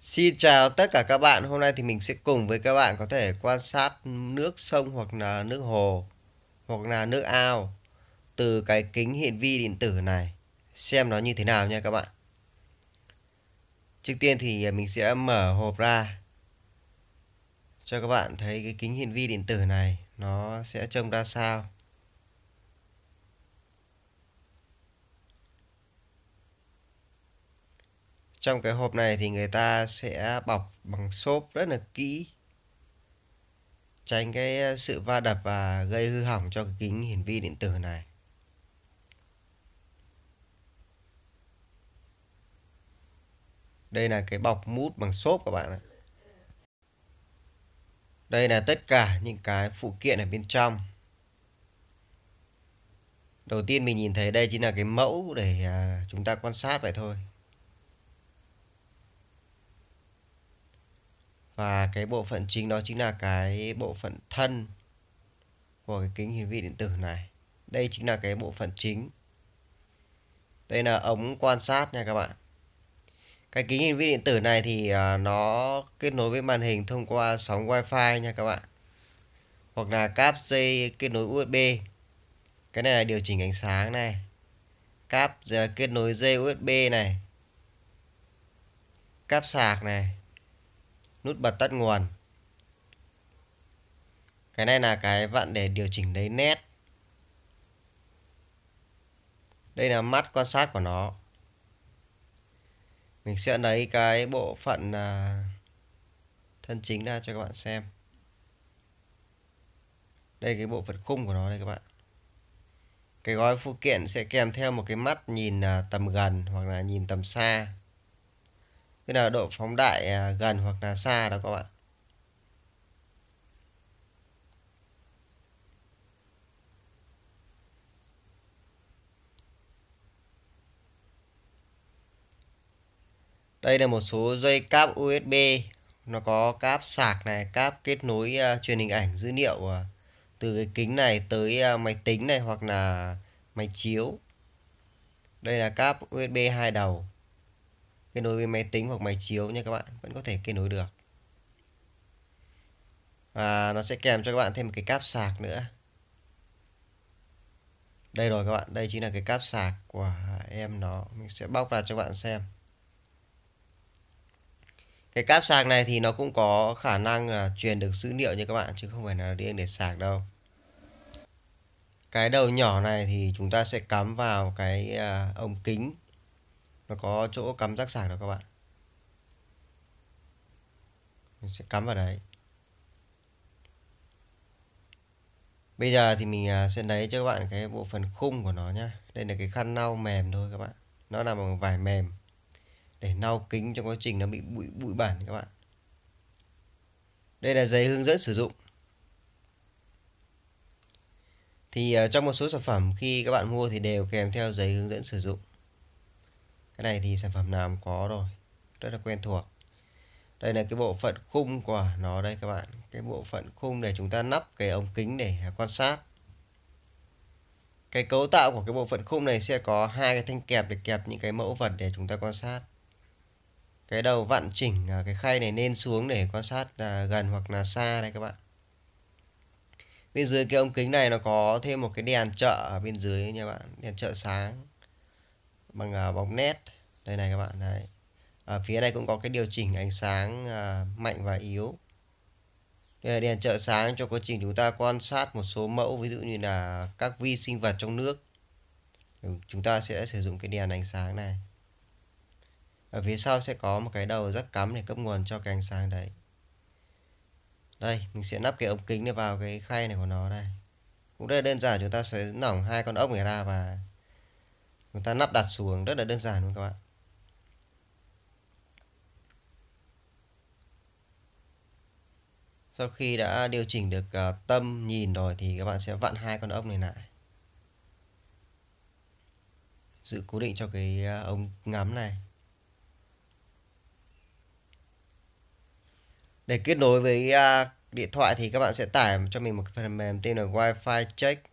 Xin chào tất cả các bạn, hôm nay thì mình sẽ cùng với các bạn có thể quan sát nước sông hoặc là nước hồ hoặc là nước ao từ cái kính hiển vi điện tử này xem nó như thế nào nha các bạn. Trước tiên thì mình sẽ mở hộp ra cho các bạn thấy cái kính hiển vi điện tử này nó sẽ trông ra sao. trong cái hộp này thì người ta sẽ bọc bằng xốp rất là kỹ tránh cái ờ, sự va đập và gây hư hỏng cho cái kính hiển vi điện tử này đây là cái bọc mút bằng xốp các bạn ạ đây là tất cả những cái phụ kiện ở bên trong đầu tiên mình nhìn thấy đây chính là cái mẫu để ờ, chúng ta quan sát vậy thôi và cái bộ phận chính đó chính là cái bộ phận thân của cái kính hiển vi điện tử này đây chính là cái bộ phận chính đây là ống quan sát nha các bạn cái kính hiển vi điện tử này thì à, nó kết nối với màn hình thông qua sóng wifi nha các bạn hoặc là cáp dây kết nối usb cái này là điều chỉnh ánh sáng này cáp à, kết nối dây usb này cáp sạc này nút bật tắt nguồn cái này là cái vặn để điều chỉnh lấy nét đây là mắt quan sát của nó mình sẽ lấy cái bộ phận à, thân chính ra cho các bạn xem đây cái bộ phận khung của nó đây các bạn cái gói phụ kiện sẽ kèm theo một cái mắt nhìn à, tầm gần hoặc là nhìn tầm xa khi là độ phóng đại à, gần hoặc là xa đó các bạn Đây là một số dây cáp USB nó có cáp sạc này, cáp kết nối uh, truyền hình ảnh dữ liệu uh, từ cái kính này tới uh, máy tính này hoặc là máy chiếu. Đây là cáp USB hai đầu kết nối với máy tính hoặc máy chiếu nha các bạn vẫn có thể kết nối được và nó sẽ kèm cho các bạn thêm một cái cáp sạc nữa đây rồi các bạn đây chính là cái cáp sạc của em nó mình sẽ bóc ra cho các bạn xem cái cáp sạc này thì nó cũng có khả năng là truyền được dữ liệu như các bạn chứ không phải là riêng để sạc đâu cái đầu nhỏ này thì chúng ta sẽ cắm vào cái à, ống kính nó có chỗ cắm rác sạc đó các bạn mình sẽ cắm vào đấy bây giờ thì mình à, sẽ lấy cho các bạn cái bộ phần khung của nó nhá đây là cái khăn lau mềm thôi các bạn nó là bằng vải mềm để lau kính trong quá trình nó bị bụi bụi bẩn các bạn đây là giấy hướng dẫn sử dụng thì à, trong một số sản phẩm khi các bạn mua thì đều kèm theo giấy hướng dẫn sử dụng cái này thì sản phẩm nào có rồi rất là quen thuộc đây là cái bộ phận khung của nó đây các bạn cái bộ phận khung để chúng ta nắp cái ống kính để quan sát cái cấu tạo của cái bộ phận khung này sẽ có hai cái thanh kẹp để kẹp những cái mẫu vật để chúng ta quan sát cái đầu vặn chỉnh à, cái khay này lên xuống để quan sát là gần hoặc là xa đây các bạn bên dưới cái ống kính này nó có thêm một cái đèn trợ ở bên dưới nha bạn đèn trợ sáng bằng à, bóng nét đây này các bạn đấy ở phía này cũng có cái điều chỉnh ánh sáng à, mạnh và yếu đây là đèn trợ sáng cho quá trình chúng ta quan sát một số mẫu ví dụ như là các vi sinh vật trong nước ừ, chúng ta sẽ sử dụng cái đèn ánh sáng này ở phía sau sẽ có một cái đầu rắc cắm để cấp nguồn cho cái ánh sáng đấy đây mình sẽ nắp cái ống kính này vào cái khay này của nó đây cũng rất là đơn giản chúng ta sẽ nỏng hai con ốc này ra và người ta lắp đặt xuống rất là đơn giản luôn các bạn. Sau khi đã điều chỉnh được ờ, tâm nhìn rồi thì các bạn sẽ vặn hai con ốc này lại. Giữ cố định cho cái ờ, ống ngắm này. Để kết nối với à, điện thoại thì các bạn sẽ tải cho mình một phần mềm tên là WiFi Check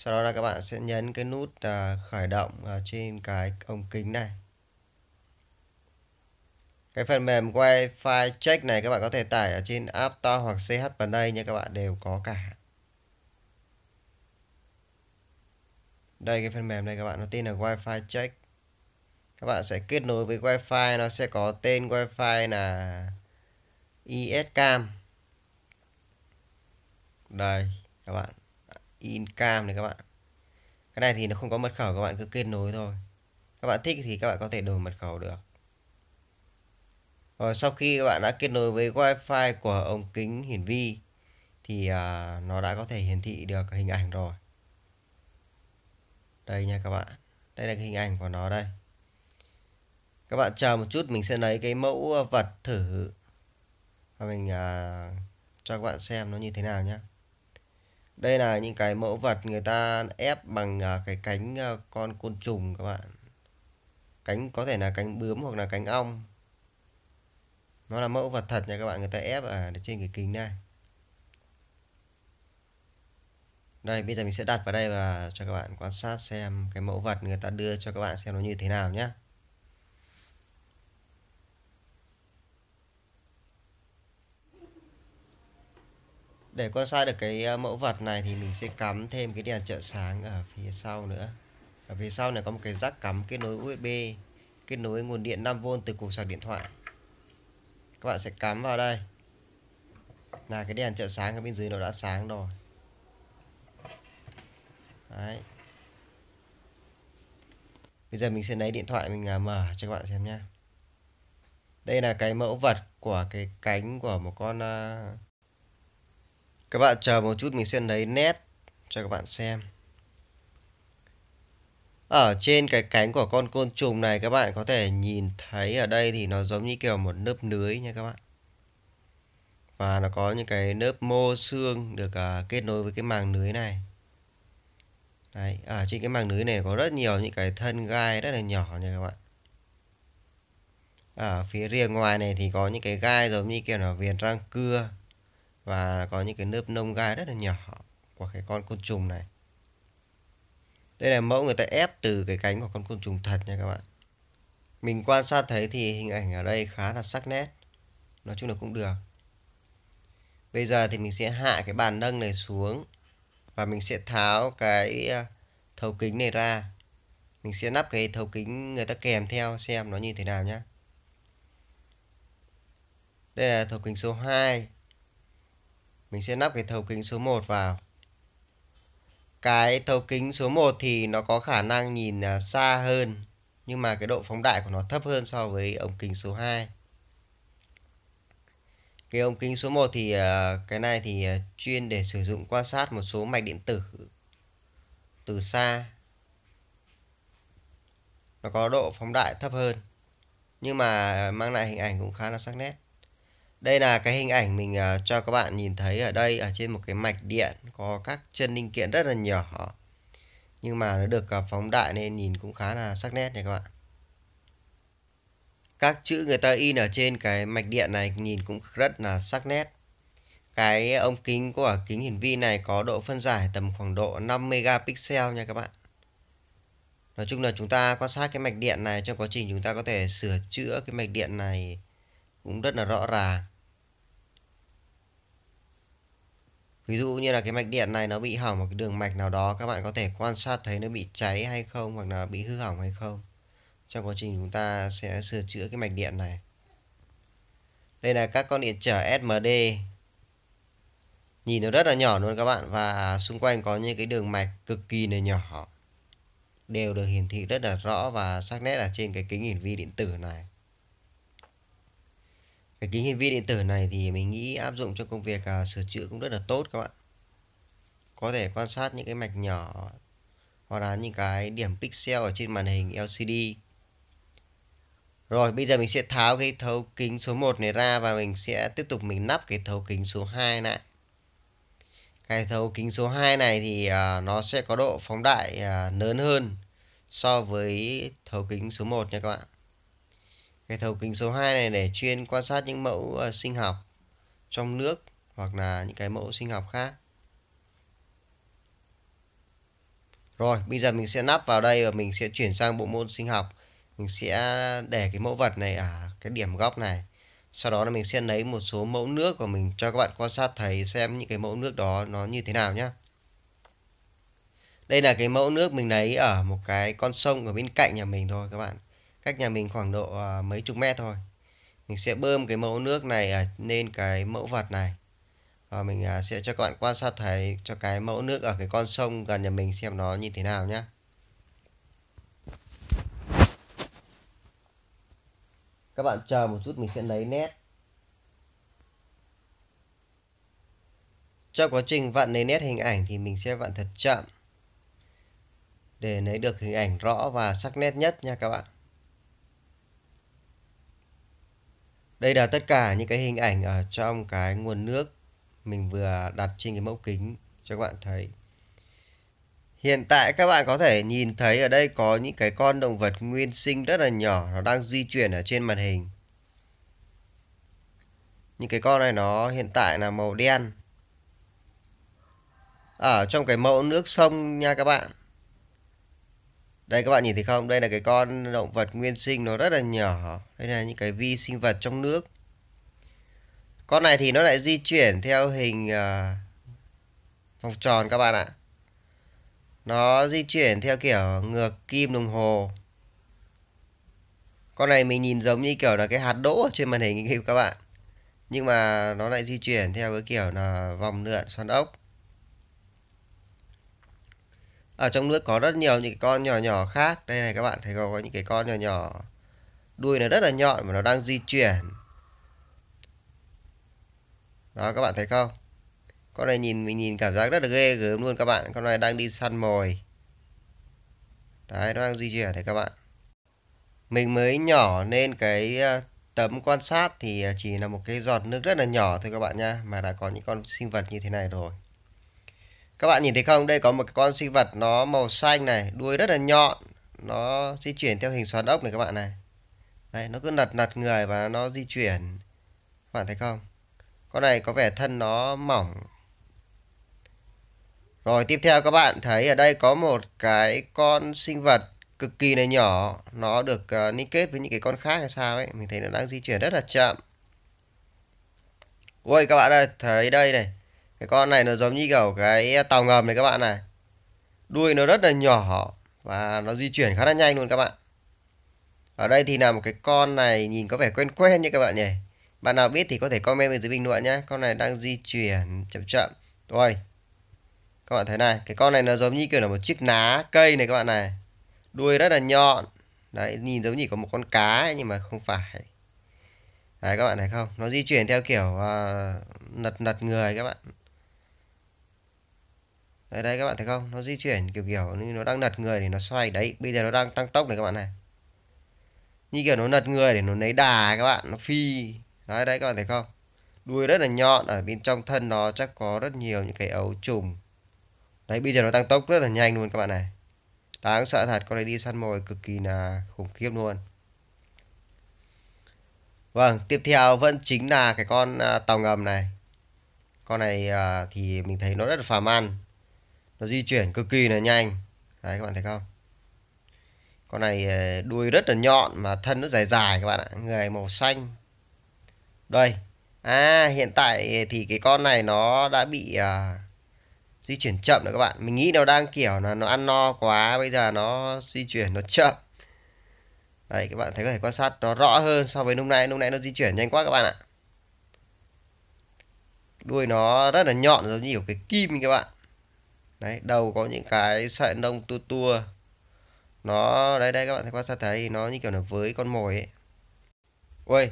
sau đó là các bạn sẽ nhấn cái nút à, khởi động ở à, trên cái ống kính này cái phần mềm Wi-Fi check này các bạn có thể tải ở trên App to hoặc CH Play nha các bạn đều có cả. Đây cái phần mềm này các bạn nó tên là Wi-Fi check. Các bạn sẽ kết nối với Wi-Fi nó sẽ có tên Wi-Fi là ISCAM. Đây các bạn income này các bạn cái này thì nó không có mật khẩu các bạn cứ kết nối thôi các bạn thích thì các bạn có thể đổi mật khẩu được rồi sau khi các bạn đã kết nối với wifi của ống kính hiển vi thì à, nó đã có thể hiển thị được hình ảnh rồi đây nha các bạn đây là cái hình ảnh của nó đây các bạn chờ một chút mình sẽ lấy cái mẫu vật thử và mình à, cho các bạn xem nó như thế nào nhé đây là những cái mẫu vật người ta ép bằng à, cái cánh à, con côn trùng các bạn cánh có thể là cánh bướm hoặc là cánh ong nó là mẫu vật thật nha các bạn người ta ép ở trên cái kính này đây bây giờ mình sẽ đặt vào đây và cho các bạn quan sát xem cái mẫu vật người ta đưa cho các bạn xem nó như thế nào nhé để quan sát được cái ờ, mẫu vật này thì mình sẽ cắm thêm cái đèn trợ sáng ở phía sau nữa ở phía sau này có một cái rắc cắm kết nối USB kết nối nguồn điện 5V từ cục sạc điện thoại các bạn sẽ cắm vào đây là cái đèn trợ sáng ở bên dưới nó đã sáng rồi đấy bây giờ mình sẽ lấy điện thoại mình à, mở cho các bạn xem nhé đây là cái mẫu vật của cái cánh của một con uh, các bạn chờ một chút mình sẽ lấy nét cho các bạn xem ở trên cái cánh của con côn trùng này các bạn có thể nhìn thấy ở đây thì nó giống như kiểu một lớp lưới nha các bạn và nó có những cái lớp mô xương được uh, kết nối với cái màng lưới này Đấy, ở trên cái màng lưới này có rất nhiều những cái thân gai rất là nhỏ nha các bạn ở phía rìa ngoài này thì có những cái gai giống như kiểu là viền răng cưa và có những cái lớp nông gai rất là nhỏ của cái con côn trùng này đây là mẫu người ta ép từ cái cánh của con côn trùng thật nha các bạn mình quan sát thấy thì hình ảnh ở đây khá là sắc nét nói chung là cũng được bây giờ thì mình sẽ hạ cái bàn nâng này xuống và mình sẽ tháo cái à, thấu kính này ra mình sẽ lắp cái thấu kính người ta kèm theo xem nó như thế nào nhé đây là thấu kính số 2 mình sẽ nắp cái thấu kính số 1 vào cái thấu kính số 1 thì nó có khả năng nhìn à, xa hơn nhưng mà cái độ phóng đại của nó thấp hơn so với ống kính số 2 cái ống kính số 1 thì à, cái này thì à, chuyên để sử dụng quan sát một số mạch điện tử từ xa nó có độ phóng đại thấp hơn nhưng mà mang lại hình ảnh cũng khá là sắc nét đây là cái hình ảnh mình uh, cho các bạn nhìn thấy ở đây ở trên một cái mạch điện có các chân linh kiện rất là nhỏ. Nhưng mà nó được uh, phóng đại nên nhìn cũng khá là sắc nét này các bạn. Các chữ người ta in ở trên cái mạch điện này nhìn cũng rất là sắc nét. Cái ống kính của kính hiển vi này có độ phân giải tầm khoảng độ 5 megapixel nha các bạn. Nói chung là chúng ta quan sát cái mạch điện này trong quá trình chúng ta có thể sửa chữa cái mạch điện này cũng rất là rõ ràng ví dụ như là cái mạch điện này nó bị hỏng một cái đường mạch nào đó các bạn có thể quan sát thấy nó bị cháy hay không hoặc là bị hư hỏng hay không trong quá trình chúng ta sẽ sửa chữa cái mạch điện này đây là các con điện trở SMD nhìn nó rất là nhỏ luôn các bạn và xung quanh có những cái đường mạch cực kỳ là nhỏ đều được hiển thị rất là rõ và sắc nét ở trên cái kính hiển vi điện tử này cái kính hiển vi điện tử này thì mình nghĩ áp dụng cho công việc à, sửa chữa cũng rất là tốt các bạn có thể quan sát những cái mạch nhỏ hoặc là những cái điểm pixel ở trên màn hình LCD rồi bây giờ mình sẽ tháo cái thấu kính số 1 này ra và mình sẽ tiếp tục mình nắp cái thấu kính số 2 lại cái thấu kính số 2 này thì à, nó sẽ có độ phóng đại à, lớn hơn so với thấu kính số 1 nha các bạn cái thấu kính số 2 này để chuyên quan sát những mẫu ờ, sinh học trong nước hoặc là những cái mẫu sinh học khác Rồi, bây giờ mình sẽ nắp vào đây và mình sẽ chuyển sang bộ môn sinh học. Mình sẽ để cái mẫu vật này ở cái điểm góc này. Sau đó là mình sẽ lấy một số mẫu nước và mình cho các bạn quan sát thấy xem những cái mẫu nước đó nó như thế nào nhé. Đây là cái mẫu nước mình lấy ở một cái con sông ở bên cạnh nhà mình thôi các bạn cách nhà mình khoảng độ à, mấy chục mét thôi mình sẽ bơm cái mẫu nước này à, lên cái mẫu vật này và mình à, sẽ cho các bạn quan sát thấy cho cái mẫu nước ở cái con sông gần nhà mình xem nó như thế nào nhé các bạn chờ một chút mình sẽ lấy nét trong quá trình vặn lấy nét hình ảnh thì mình sẽ vặn thật chậm để lấy được hình ảnh rõ và sắc nét nhất nha các bạn Đây là tất cả những cái hình ảnh ở trong cái nguồn nước mình vừa đặt trên cái mẫu kính cho các bạn thấy. Hiện tại các bạn có thể nhìn thấy ở đây có những cái con động vật nguyên sinh rất là nhỏ nó đang di chuyển ở trên màn hình. Những cái con này nó hiện tại là màu đen. Ở trong cái mẫu nước sông nha các bạn. Đây các bạn nhìn thấy không? Đây là cái con động vật nguyên sinh nó rất là nhỏ. Đây là những cái vi sinh vật trong nước. Con này thì nó lại di chuyển theo hình uh, vòng tròn các bạn ạ. Nó di chuyển theo kiểu ngược kim đồng hồ. Con này mình nhìn giống như kiểu là cái hạt đỗ ở trên màn hình các bạn. Nhưng mà nó lại di chuyển theo cái kiểu là vòng lượn xoắn ốc ở trong nước có rất nhiều những cái con nhỏ nhỏ khác đây này các bạn thấy có, có những cái con nhỏ nhỏ đuôi nó rất là nhọn mà nó đang di chuyển đó các bạn thấy không con này nhìn mình nhìn cảm giác rất là ghê gớm luôn các bạn con này đang đi săn mồi đấy nó đang di chuyển đấy các bạn mình mới nhỏ nên cái ờ, tấm quan sát thì ờ, chỉ là một cái giọt nước rất là nhỏ thôi các bạn nha mà đã có những con sinh vật như thế này rồi các bạn nhìn thấy không đây có một con sinh vật nó màu xanh này đuôi rất là nhọn nó di chuyển theo hình xoắn ốc này các bạn này đây nó cứ lật lật người và nó di chuyển các bạn thấy không con này có vẻ thân nó mỏng rồi tiếp theo các bạn thấy ở đây có một cái con sinh vật cực kỳ là nhỏ nó được uh, liên kết với những cái con khác hay sao ấy mình thấy nó đang di chuyển rất là chậm ôi các bạn ơi thấy đây này cái con này nó giống như kiểu cái tàu ngầm này các bạn này đuôi nó rất là nhỏ và nó di chuyển khá là nhanh luôn các bạn ở đây thì là một cái con này nhìn có vẻ quen quen như các bạn nhỉ bạn nào biết thì có thể comment bên dưới bình luận nhé con này đang di chuyển chậm chậm rồi các bạn thấy này cái con này nó giống như kiểu là một chiếc lá cây này các bạn này đuôi rất là nhọn đấy nhìn giống như có một con cá ấy, nhưng mà không phải đấy các bạn thấy không nó di chuyển theo kiểu uh, lật lật người các bạn đấy, đấy các bạn thấy không nó di chuyển kiểu kiểu như nó đang lật người thì nó xoay đấy bây giờ nó đang tăng tốc này các bạn này như kiểu nó lật người để nó lấy đà các bạn nó phi đấy đấy các bạn thấy không đuôi rất là nhọn ở bên trong thân nó chắc có rất nhiều những cái ấu trùng đấy bây giờ nó tăng tốc rất là nhanh luôn các bạn này đáng sợ thật con này đi săn mồi cực kỳ là khủng khiếp luôn vâng tiếp theo vẫn chính là cái con à, tàu ngầm này con này à, thì mình thấy nó rất là phàm ăn nó di chuyển cực kỳ là nhanh đấy các bạn thấy không con này ờ, đuôi rất là nhọn mà thân nó dài dài các bạn ạ người màu xanh đây à hiện tại thì cái con này nó đã bị à, di chuyển chậm rồi các bạn mình nghĩ nó đang kiểu là nó ăn no quá bây giờ nó di chuyển nó chậm đấy các bạn thấy có thể quan sát nó rõ hơn so với lúc nãy lúc nãy nó di chuyển nhanh quá các bạn ạ đuôi nó rất là nhọn giống như kiểu cái kim các bạn đấy đầu có những cái sợi nông tua tua nó đấy đây các bạn thấy quan sát thấy nó như kiểu là với con mồi ấy ui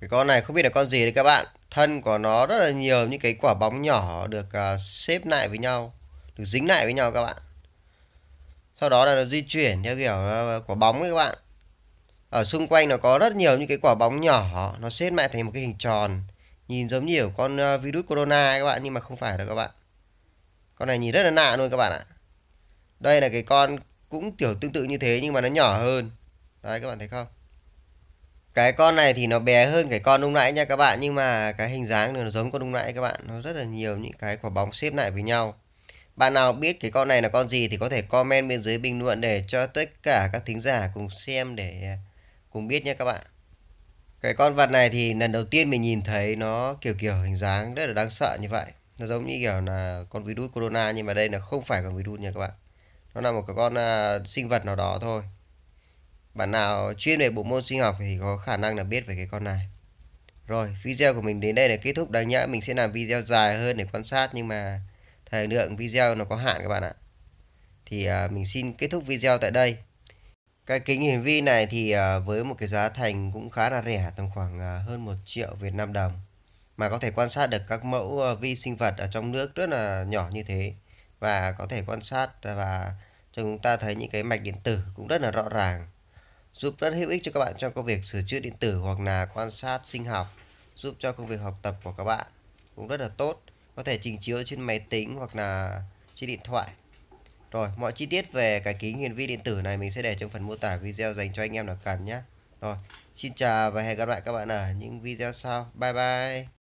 cái con này không biết là con gì đấy các bạn thân của nó rất là nhiều những cái quả bóng nhỏ được à, xếp lại với nhau được dính lại với nhau các bạn sau đó là nó di chuyển theo kiểu à, quả bóng ấy các bạn ở xung quanh nó có rất nhiều những cái quả bóng nhỏ nó xếp lại thành một cái hình tròn nhìn giống như ở con à, virus corona ấy các bạn nhưng mà không phải đâu các bạn con này nhìn rất là nạ luôn các bạn ạ đây là cái con cũng kiểu tương tự như thế nhưng mà nó nhỏ hơn đấy các bạn thấy không cái con này thì nó bé hơn cái con lúc nãy nha các bạn nhưng mà cái hình dáng nó giống con lúc nãy các bạn nó rất là nhiều những cái quả bóng xếp lại với nhau bạn nào biết cái con này là con gì thì có thể comment bên dưới bình luận để cho tất cả các thính giả cùng xem để à, cùng biết nhé các bạn cái con vật này thì lần đầu tiên mình nhìn thấy nó kiểu kiểu hình dáng rất là đáng sợ như vậy nó giống như kiểu là con virus corona nhưng mà đây là không phải con virus nha các bạn nó là một cái con uh, sinh vật nào đó thôi bạn nào chuyên về bộ môn sinh học thì có khả năng là biết về cái con này rồi video của mình đến đây là kết thúc đáng nhã mình sẽ làm video dài hơn để quan sát nhưng mà thời lượng video nó có hạn các bạn ạ thì uh, mình xin kết thúc video tại đây cái kính hiển vi này thì uh, với một cái giá thành cũng khá là rẻ tầm khoảng uh, hơn 1 triệu Việt Nam đồng mà có thể quan sát được các mẫu ờ, vi sinh vật ở trong nước rất là nhỏ như thế và có thể quan sát và cho chúng ta thấy những cái mạch điện tử cũng rất là rõ ràng giúp rất hữu ích cho các bạn trong công việc sửa chữa điện tử hoặc là quan sát sinh học giúp cho công việc học tập của các bạn cũng rất là tốt có thể trình chiếu trên máy tính hoặc là trên điện thoại rồi mọi chi tiết về cái kính hiển vi điện tử này mình sẽ để trong phần mô tả video dành cho anh em là cần nhé rồi xin chào và hẹn gặp lại các bạn ở những video sau bye bye